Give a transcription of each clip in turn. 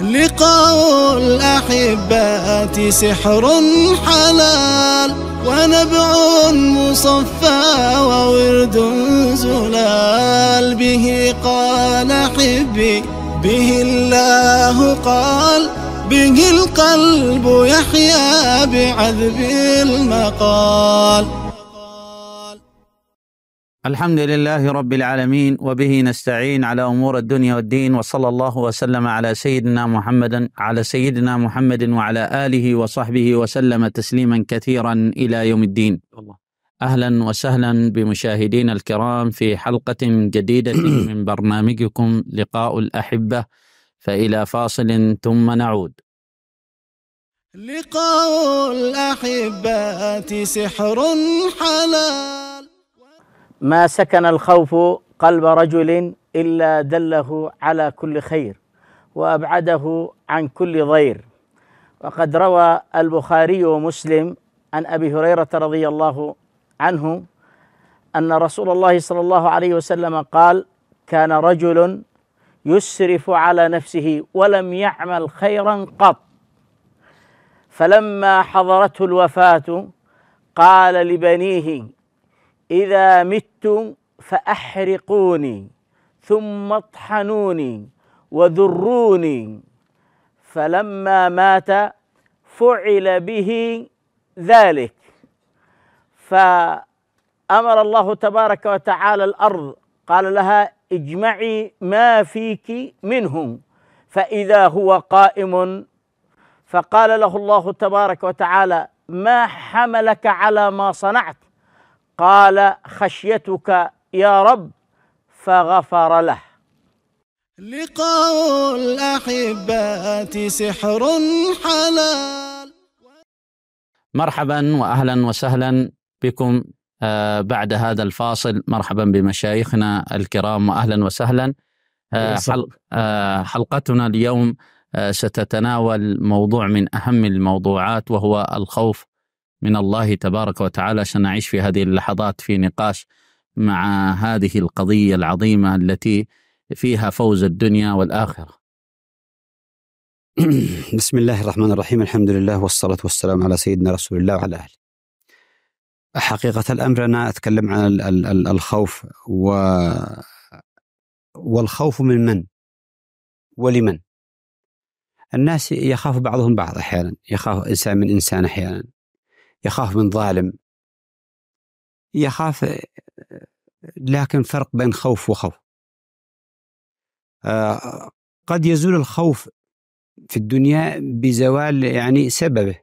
لقاء الأحبات سحر حلال ونبع مصفى وورد زلال به قال حبي به الله قال به القلب يحيا بعذب المقال الحمد لله رب العالمين وبه نستعين على امور الدنيا والدين وصلى الله وسلم على سيدنا محمد على سيدنا محمد وعلى اله وصحبه وسلم تسليما كثيرا الى يوم الدين. اهلا وسهلا بمشاهدينا الكرام في حلقه جديده من برنامجكم لقاء الاحبه فالى فاصل ثم نعود. لقاء الاحبه سحر حلال ما سكن الخوف قلب رجل إلا دله على كل خير وأبعده عن كل ضير وقد روى البخاري ومسلم عن أبي هريرة رضي الله عنه أن رسول الله صلى الله عليه وسلم قال كان رجل يسرف على نفسه ولم يعمل خيرا قط فلما حضرته الوفاة قال لبنيه إذا مت فأحرقوني ثم اطحنوني وذروني فلما مات فعل به ذلك فأمر الله تبارك وتعالى الأرض قال لها اجمعي ما فيك منهم فإذا هو قائم فقال له الله تبارك وتعالى ما حملك على ما صنعت قال خشيتك يا رب فغفر له لقاء الأحبات سحر حلال مرحبا وأهلا وسهلا بكم آه، بعد هذا الفاصل مرحبا بمشايخنا الكرام وأهلا وسهلا آه، آه، حلقتنا اليوم ستتناول موضوع من أهم الموضوعات وهو الخوف من الله تبارك وتعالى عشان نعيش في هذه اللحظات في نقاش مع هذه القضية العظيمة التي فيها فوز الدنيا والآخرة بسم الله الرحمن الرحيم الحمد لله والصلاة والسلام على سيدنا رسول الله وعلى أهله حقيقة الأمر أنا أتكلم عن الخوف و والخوف من من ولمن الناس يخاف بعضهم بعض أحيانا يخاف إنسان من إنسان أحيانا يخاف من ظالم يخاف لكن فرق بين خوف وخوف آه، قد يزول الخوف في الدنيا بزوال يعني سببه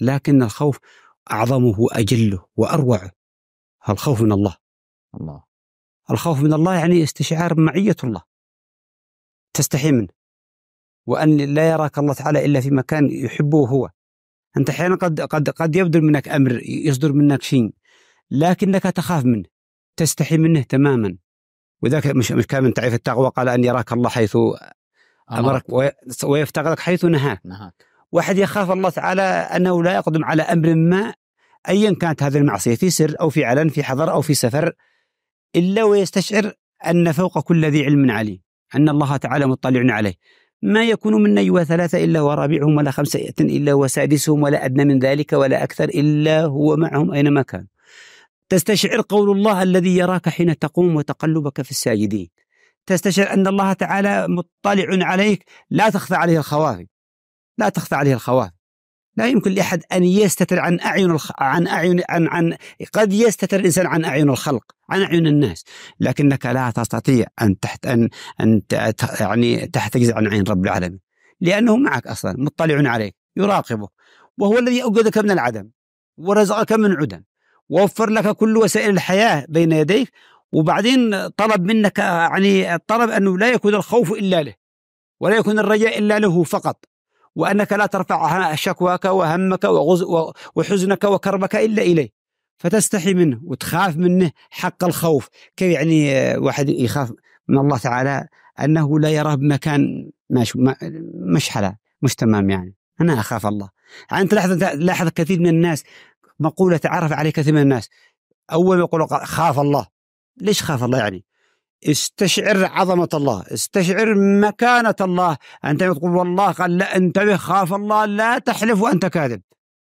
لكن الخوف أعظمه وأجله وأروعه الخوف من الله الله الخوف من الله يعني استشعار معية الله تستحي منه وأن لا يراك الله تعالى إلا في مكان يحبه هو انت احيانا قد قد قد يبدو منك امر يصدر منك شيء لكنك تخاف منه تستحي منه تماما وذاك مش مش كان من تعريف التقوى قال ان يراك الله حيث امرك ويفتقرك حيث نهاك نهاك واحد يخاف الله تعالى انه لا يقدم على امر ما ايا كانت هذه المعصيه في سر او في علن في حضر او في سفر الا ويستشعر ان فوق كل ذي علم عليم ان الله تعالى مطلع عليه ما يكون من نجوى ثلاثة إلا هو رابعهم ولا خمسة إلا هو سادسهم ولا أدنى من ذلك ولا أكثر إلا هو معهم أينما كان تستشعر قول الله الذي يراك حين تقوم وتقلبك في الساجدين تستشعر أن الله تعالى مطلع عليك لا تخفى عليه الخوافي لا تخفى عليه الخوافي لا يمكن لأحد أن يستتر عن أعين الخ... عن أعين عن عن قد يستتر الإنسان عن أعين الخلق عن أعين الناس لكنك لا تستطيع أن تحت أن أن يعني تحتجز عن عين رب العالمين لأنه معك أصلا مطلع عليك يراقبك وهو الذي أوجدك من العدم ورزقك من عدم ووفر لك كل وسائل الحياة بين يديك وبعدين طلب منك يعني طلب أنه لا يكون الخوف إلا له ولا يكون الرجاء إلا له فقط وأنك لا ترفع شكواك وهمك وغز وحزنك وكربك إلا إليه فتستحي منه وتخاف منه حق الخوف كيف يعني واحد يخاف من الله تعالى أنه لا يراه بمكان مش, مش حلال مش تمام يعني أنا أخاف الله أنت لاحظ لاحظ كثير من الناس مقولة تعرف عليه كثير من الناس أول ما يقول خاف الله ليش خاف الله يعني استشعر عظمة الله استشعر مكانة الله أنت تقول والله قال لا انتبه خاف الله لا تحلف وأنت كاذب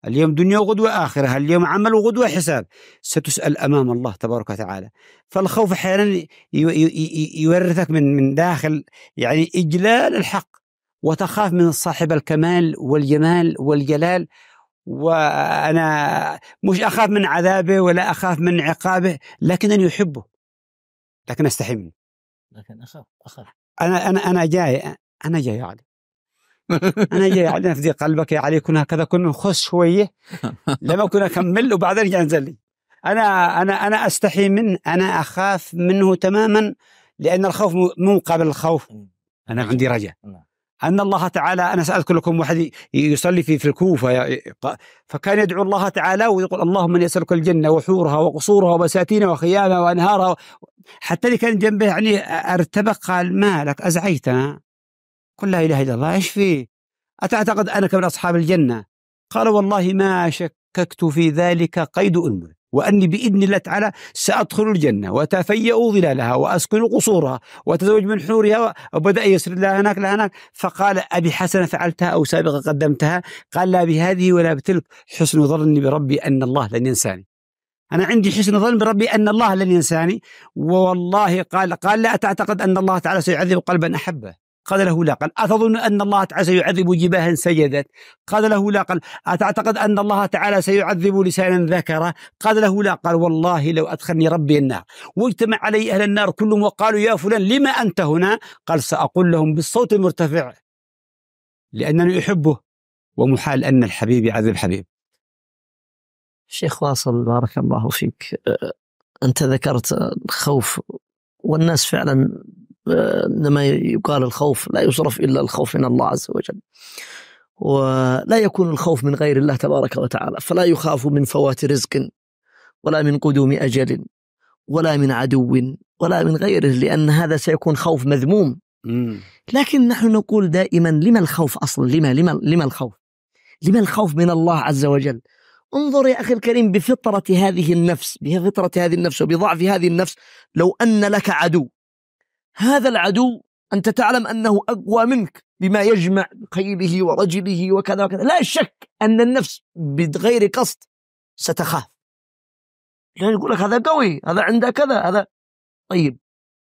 اليوم دنيا وغدوة آخرة اليوم عمل وغدوة حساب ستسأل أمام الله تبارك وتعالى فالخوف أحيانا يورثك من من داخل يعني إجلال الحق وتخاف من صاحب الكمال والجمال والجلال وأنا مش أخاف من عذابه ولا أخاف من عقابه لكنني أحبه لكن استحي منه لكن اخاف اخاف انا انا انا جاي انا جاي علي انا جاي علي افدي قلبك يا علي كنا هكذا كنا نخش شويه لما كنا اكمل وبعدين رجع ينزل لي انا انا انا استحي منه انا اخاف منه تماما لان الخوف مو مقابل الخوف انا عندي رجاء نعم. ان الله تعالى انا ساذكر لكم واحد يصلي في في الكوفه فكان يدعو الله تعالى ويقول اللهم اني اسالك الجنه وحورها وقصورها وبساتينها وخيامها وانهارها حتى اللي كان جنبه يعني ارتبك قال مالك ازعجتنا قل لا اله الا الله ايش فيه؟ اتعتقد انك من اصحاب الجنه؟ قال والله ما شككت في ذلك قيد انمل وأني بإذن الله تعالى سأدخل الجنة وأتفيأ ظلالها وأسكن قصورها وأتزوج من حورها وبدأ يسرد لها هناك لها هناك فقال أبي حسنة فعلتها أو سابقا قدمتها قال لا بهذه ولا بتلك حسن ظني بربي أن الله لن ينساني أنا عندي حسن ظن بربي أن الله لن ينساني والله قال قال لا أتعتقد أن الله تعالى سيعذب قلبا أحبه قال له لا قال أتظن أن الله تعالى سيعذب جباها سجدت قال له لا قال أتعتقد أن الله تعالى سيعذب لسانا ذكره قال له لا قال والله لو أدخلني ربي النار واجتمع علي أهل النار كلهم وقالوا يا فلان لما أنت هنا قال سأقول لهم بالصوت المرتفع لأنني أحبه ومحال أن الحبيب يعذب حبيب شيخ واصل بارك الله فيك أه، أنت ذكرت الخوف والناس فعلا إنما يقال الخوف لا يصرف إلا الخوف من الله عز وجل ولا يكون الخوف من غير الله تبارك وتعالى فلا يخاف من فوات رزق ولا من قدوم أجل ولا من عدو ولا من غيره لأن هذا سيكون خوف مذموم لكن نحن نقول دائما لما الخوف أصلا لما لما لما الخوف لما الخوف من الله عز وجل انظر يا أخي الكريم بفطرة هذه النفس بفطرة هذه النفس وبضعف هذه النفس لو أن لك عدو هذا العدو أنت تعلم أنه أقوى منك بما يجمع خيله ورجله وكذا وكذا لا شك أن النفس بغير قصد ستخاف يعني يقول لك هذا قوي هذا عنده كذا هذا طيب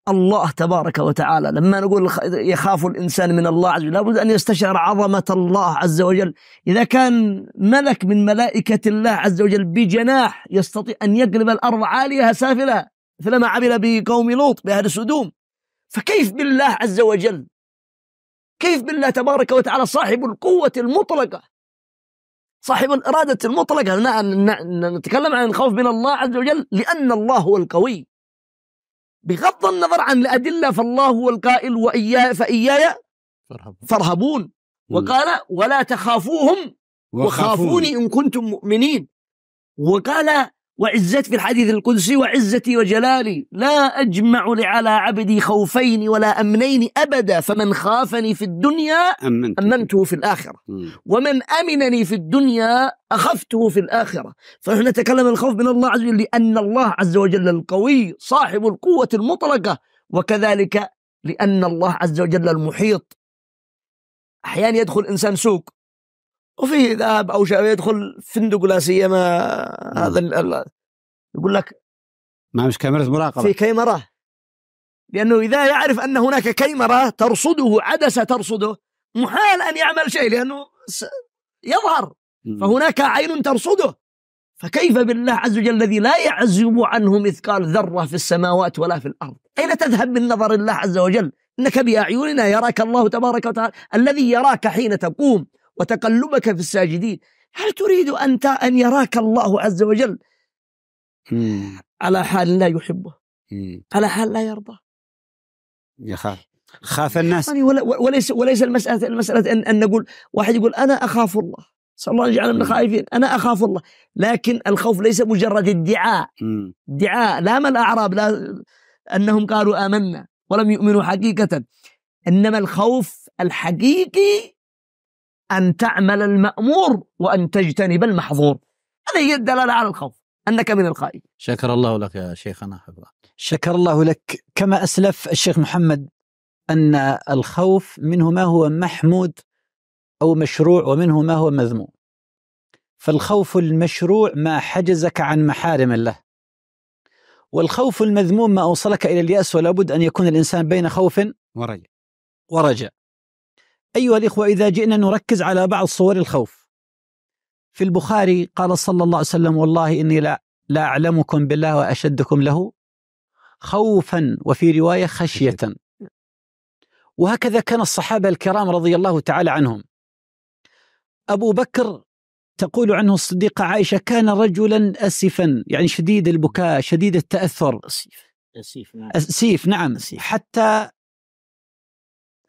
الله تبارك وتعالى لما نقول يخاف الإنسان من الله عز وجل لابد أن يستشعر عظمة الله عز وجل إذا كان ملك من ملائكة الله عز وجل بجناح يستطيع أن يقلب الأرض عالية سافلة مثلما عمل بقوم لوط بأهل سدوم فكيف بالله عز وجل كيف بالله تبارك وتعالى صاحب القوة المطلقة صاحب الإرادة المطلقة نتكلم عن الخوف من الله عز وجل لأن الله هو القوي بغض النظر عن الأدلة فالله هو القائل وإياه فإياي فارهبون وقال ولا تخافوهم وخافوني إن كنتم مؤمنين وقال وعزتي في الحديث القدسي وعزتي وجلالي لا أجمع على عبدي خوفين ولا أمنين أبدا فمن خافني في الدنيا أمنت. أمنته في الآخرة ومن أمنني في الدنيا أخفته في الآخرة فنحن نتكلم الخوف من الله عز وجل لأن الله عز وجل القوي صاحب القوة المطلقة وكذلك لأن الله عز وجل المحيط أحيانا يدخل إنسان سوق وفيه ذهب او شيء يدخل فندق لا سيما نعم. هذا يقول لك ما مش كاميرا مراقبه في كاميرا لانه اذا يعرف ان هناك كاميرا ترصده عدسه ترصده محال ان يعمل شيء لانه يظهر فهناك عين ترصده فكيف بالله عز وجل الذي لا يعزب عنه مثقال ذره في السماوات ولا في الارض اين تذهب من نظر الله عز وجل انك باعيننا يراك الله تبارك وتعالى الذي يراك حين تقوم وتقلبك في الساجدين هل تريد أنت أن يراك الله عز وجل على حال لا يحبه على حال لا يرضى يخاف خاف الناس يعني وليس وليس المسألة المسألة أن, أن نقول واحد يقول أنا أخاف الله صلى الله عليه من خائفين أنا أخاف الله لكن الخوف ليس مجرد ادعاء ادعاء لا ما الأعراب لا أنهم قالوا آمنا ولم يؤمنوا حقيقة إنما الخوف الحقيقي أن تعمل المأمور وأن تجتنب المحظور هذه هي الدلالة على الخوف أنك من الخائف شكر الله لك يا شيخنا حفظه شكر الله لك كما أسلف الشيخ محمد أن الخوف منه ما هو محمود أو مشروع ومنه ما هو مذموم فالخوف المشروع ما حجزك عن محارم الله والخوف المذموم ما أوصلك إلى اليأس ولا بد أن يكون الإنسان بين خوف ورجع ورجع أيها الإخوة إذا جئنا نركز على بعض صور الخوف في البخاري قال صلى الله عليه وسلم والله إني لا, لا أعلمكم بالله وأشدكم له خوفا وفي رواية خشية وهكذا كان الصحابة الكرام رضي الله تعالى عنهم أبو بكر تقول عنه الصديقة عائشة كان رجلا أسفا يعني شديد البكاء شديد التأثر أسيف أسيف نعم, أسيف نعم حتى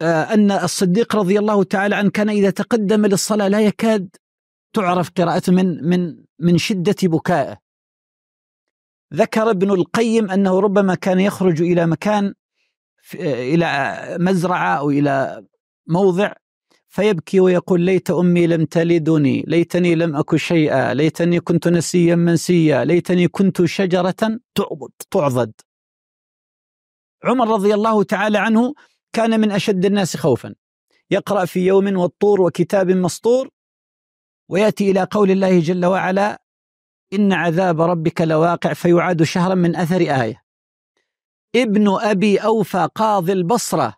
آه، أن الصديق رضي الله تعالى عنه كان إذا تقدم للصلاة لا يكاد تعرف قراءته من من من شدة بكائه ذكر ابن القيم أنه ربما كان يخرج إلى مكان إلى مزرعة أو إلى موضع فيبكي ويقول ليت أمي لم تلدني ليتني لم أك شيئا ليتني كنت نسيا منسيا ليتني كنت شجرة تعضد تعضد عمر رضي الله تعالى عنه كان من أشد الناس خوفا يقرأ في يوم والطور وكتاب مسطور ويأتي إلى قول الله جل وعلا إن عذاب ربك لواقع فيعاد شهرا من أثر آية ابن أبي أوفى قاضي البصرة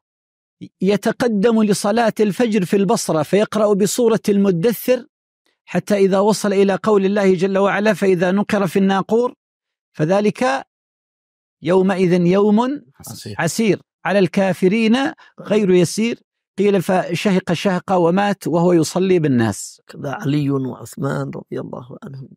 يتقدم لصلاة الفجر في البصرة فيقرأ بصورة المدثر حتى إذا وصل إلى قول الله جل وعلا فإذا نقر في الناقور فذلك يومئذ يوم عسير, عسير على الكافرين غير يسير قيل فشهق شهقة ومات وهو يصلي بالناس كذا علي وعثمان رضي الله عنهم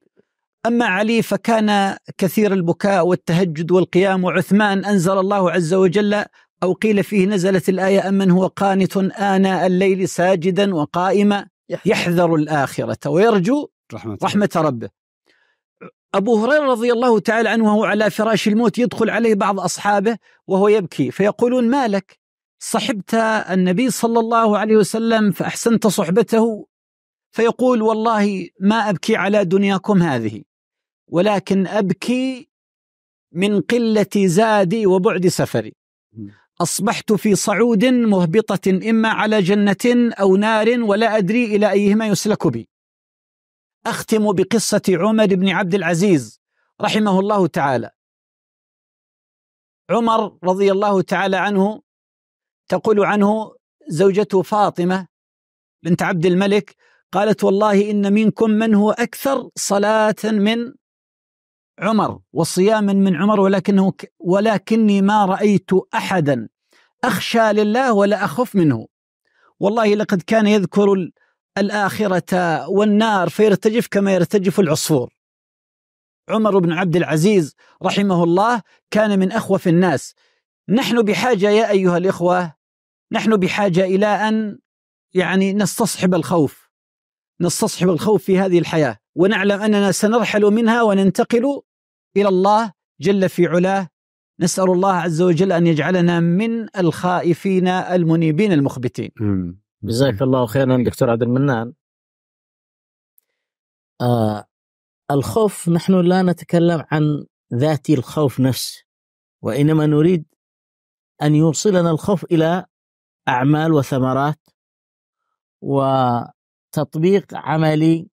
أما علي فكان كثير البكاء والتهجد والقيام وعثمان أنزل الله عز وجل أو قيل فيه نزلت الآية أمن هو قانت آناء الليل ساجدا وقائما يحذر الآخرة ويرجو رحمة, رحمة ربه أبو هريرة رضي الله تعالى عنه وهو على فراش الموت يدخل عليه بعض أصحابه وهو يبكي فيقولون ما لك صحبت النبي صلى الله عليه وسلم فأحسنت صحبته فيقول والله ما أبكي على دنياكم هذه ولكن أبكي من قلة زادي وبعد سفري أصبحت في صعود مهبطة إما على جنة أو نار ولا أدري إلى أيهما يسلك بي اختم بقصه عمر بن عبد العزيز رحمه الله تعالى. عمر رضي الله تعالى عنه تقول عنه زوجته فاطمه بنت عبد الملك قالت والله ان منكم من هو اكثر صلاه من عمر وصياما من عمر ولكنه ولكني ما رايت احدا اخشى لله ولا اخف منه والله لقد كان يذكر الآخرة والنار فيرتجف كما يرتجف العصفور عمر بن عبد العزيز رحمه الله كان من أخوف الناس نحن بحاجة يا أيها الإخوة نحن بحاجة إلى أن يعني نستصحب الخوف نستصحب الخوف في هذه الحياة ونعلم أننا سنرحل منها وننتقل إلى الله جل في علاه نسأل الله عز وجل أن يجعلنا من الخائفين المنيبين المخبتين جزاك الله خيرا دكتور عبد المنان آه الخوف نحن لا نتكلم عن ذات الخوف نفسه وإنما نريد أن يوصلنا الخوف إلى أعمال وثمرات وتطبيق عملي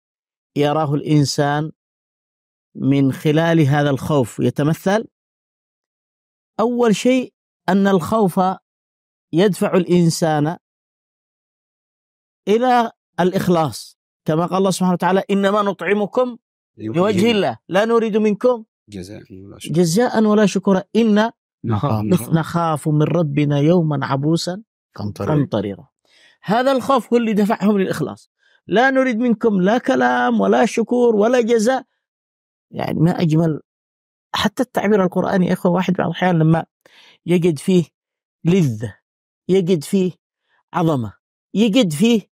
يراه الإنسان من خلال هذا الخوف يتمثل أول شيء أن الخوف يدفع الإنسان الى الاخلاص كما قال الله سبحانه وتعالى انما نطعمكم لوجه الله لا نريد منكم جزاء ولا شكرا جزاء ولا شكرا إن نخاف من ربنا يوما عبوسا قمطريرا هذا الخوف هو اللي دفعهم للإخلاص لا نريد منكم لا كلام ولا شكور ولا جزاء يعني ما أجمل حتى التعبير القرآني يا إخوة واحد بعض الأحيان لما يجد فيه لذة يجد فيه عظمة يجد فيه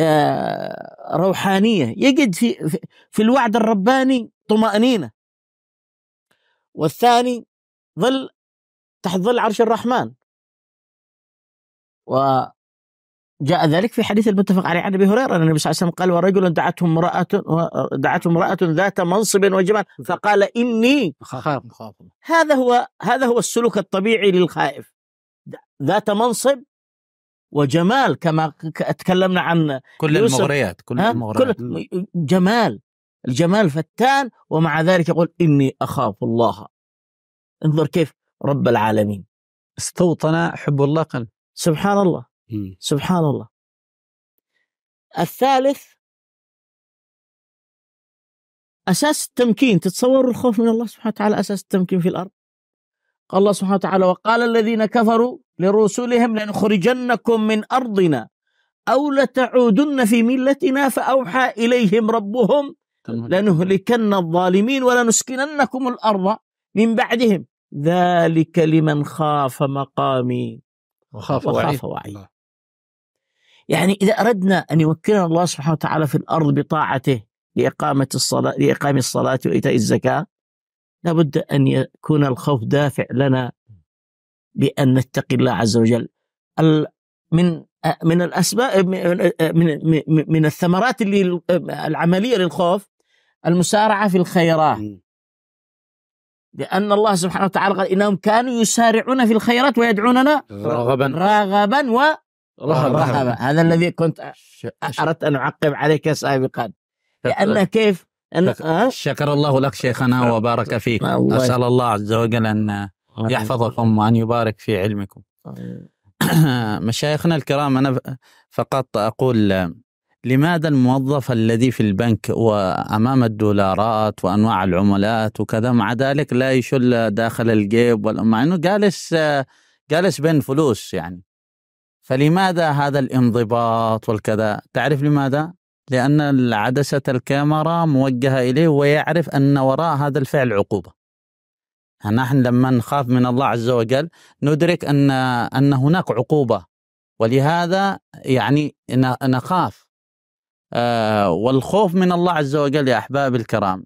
آه، روحانيه يجد في في الوعد الرباني طمانينه والثاني ظل تحت ظل عرش الرحمن وجاء ذلك في حديث المتفق عليه عن ابي هريره ان النبي صلى الله عليه وسلم قال ورجل دعته امراه دعته امراه ذات منصب وجمال فقال اني خاف هذا هو هذا هو السلوك الطبيعي للخائف ذات منصب وجمال كما تكلمنا عن كل المغريات كل المغريات كل جمال الجمال فتان ومع ذلك يقول إني أخاف الله انظر كيف رب العالمين استوطن حب الله قل سبحان الله م. سبحان الله الثالث أساس التمكين تتصور الخوف من الله سبحانه وتعالى أساس التمكين في الأرض قال الله سبحانه وتعالى وقال الذين كفروا لرسلهم لنخرجنكم من أرضنا أو لتعودن في ملتنا فأوحى إليهم ربهم لنهلكن الظالمين ولنسكننكم الأرض من بعدهم ذلك لمن خاف مقامي وخاف, وخاف وعي يعني إذا أردنا أن يمكننا الله سبحانه وتعالى في الأرض بطاعته لإقامة الصلاة لإقام الصلاة وإيتاء الزكاة لابد أن يكون الخوف دافع لنا بأن نتقي الله عز وجل من من الأسباب من, من الثمرات اللي العملية للخوف المسارعة في الخيرات لأن الله سبحانه وتعالى قال إنهم كانوا يسارعون في الخيرات ويدعوننا رغبا رغبا و رهبا هذا الذي كنت أردت أن أعقب عليك سابقا لأن كيف أنا شكر الله لك شيخنا وبارك فيك أسأل الله عز وجل أن يحفظكم وأن يبارك في علمكم مشايخنا الكرام أنا فقط أقول لماذا الموظف الذي في البنك وأمام الدولارات وأنواع العملات وكذا مع ذلك لا يشل داخل الجيب مع أنه جالس جالس بين فلوس يعني فلماذا هذا الانضباط والكذا تعرف لماذا؟ لأن عدسة الكاميرا موجهة إليه ويعرف أن وراء هذا الفعل عقوبة نحن لما نخاف من الله عز وجل ندرك أن, أن هناك عقوبة ولهذا يعني نخاف آه والخوف من الله عز وجل يا أحباب الكرام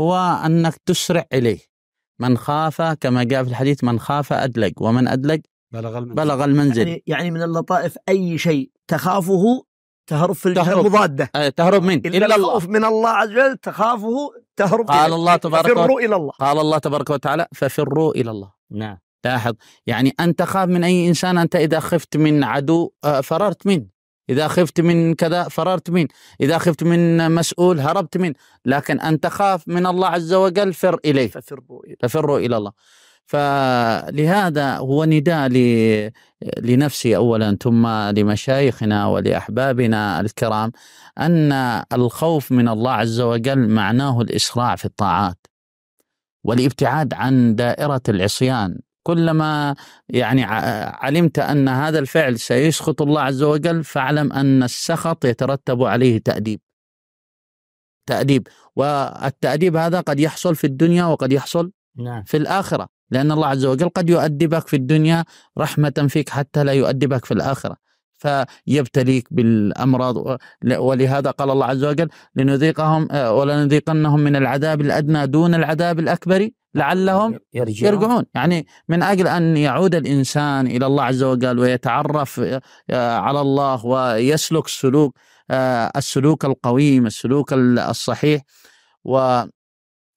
هو أنك تسرع إليه من خاف كما جاء في الحديث من خاف أدلج ومن أدلج بلغ المنزل, بلغ المنزل. يعني, يعني من اللطائف أي شيء تخافه تهرب في تهرب المضاده آه، تهرب من الا الله من الله عز وجل تخافه تهرب قال الله تبارك فروا إلى الله قال الله تبارك وتعالى ففروا إلى الله نعم لاحظ يعني أن تخاف من أي إنسان أنت إذا خفت من عدو آه، فررت منه إذا خفت من كذا فررت منه إذا خفت من مسؤول هربت منه لكن أن تخاف من الله عز وجل فر إليه ففروا إلى الله فلهذا هو نداء لنفسي اولا ثم لمشايخنا ولاحبابنا الكرام ان الخوف من الله عز وجل معناه الاسراع في الطاعات والابتعاد عن دائره العصيان كلما يعني علمت ان هذا الفعل سيسخط الله عز وجل فاعلم ان السخط يترتب عليه تاديب تاديب والتاديب هذا قد يحصل في الدنيا وقد يحصل نعم. في الآخرة لأن الله عز وجل قد يؤدبك في الدنيا رحمة فيك حتى لا يؤدبك في الآخرة فيبتليك بالأمراض ولهذا قال الله عز وجل لنذيقهم ولنذيقنهم من العذاب الأدنى دون العذاب الأكبر لعلهم يرجعون. يرجعون يعني من أجل أن يعود الإنسان إلى الله عز وجل ويتعرف آه، على الله ويسلك السلوك آه، السلوك القويم السلوك الصحيح و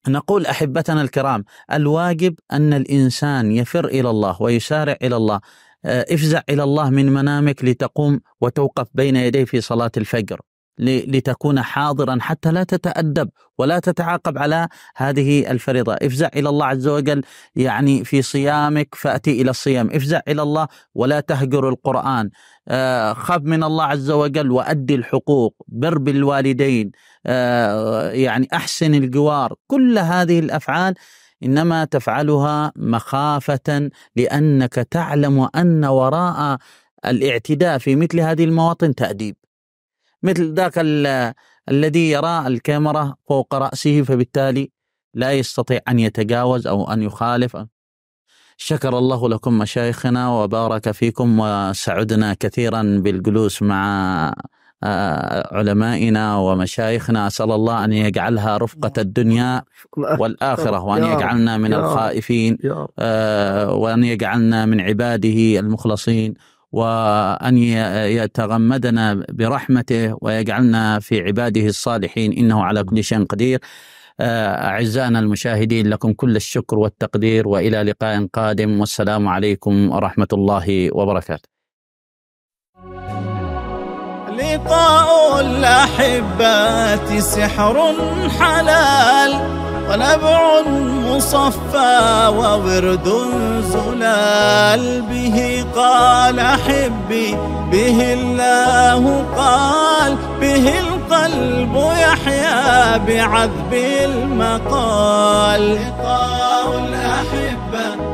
نقول احبتنا الكرام الواجب ان الانسان يفر الى الله ويسارع الى الله آه، افزع الى الله من منامك لتقوم وتوقف بين يديه في صلاه الفجر لتكون حاضرا حتى لا تتأدب ولا تتعاقب على هذه الفريضة افزع إلى الله عز وجل يعني في صيامك فأتي إلى الصيام افزع إلى الله ولا تهجر القرآن آه، خف من الله عز وجل وأدي الحقوق بر بالوالدين آه، يعني أحسن الجوار كل هذه الأفعال انما تفعلها مخافه لانك تعلم ان وراء الاعتداء في مثل هذه المواطن تاديب مثل ذاك الذي يرى الكاميرا فوق رأسه فبالتالي لا يستطيع أن يتجاوز أو أن يخالف شكر الله لكم مشايخنا وبارك فيكم وسعدنا كثيرا بالجلوس مع آه، علمائنا ومشايخنا أسأل الله أن يجعلها رفقة الدنيا والآخرة وأن يجعلنا من الخائفين آه، وأن يجعلنا من عباده المخلصين وأن يتغمدنا برحمته ويجعلنا في عباده الصالحين إنه على كل شيء قدير آه، أعزائنا المشاهدين لكم كل الشكر والتقدير وإلى لقاء قادم والسلام عليكم ورحمة الله وبركاته لقاء الأحبات سحر حلال ونبع مصفى وورد زلال به قال حبي به الله قال به القلب يحيا بعذب المقال لقاء الأحبة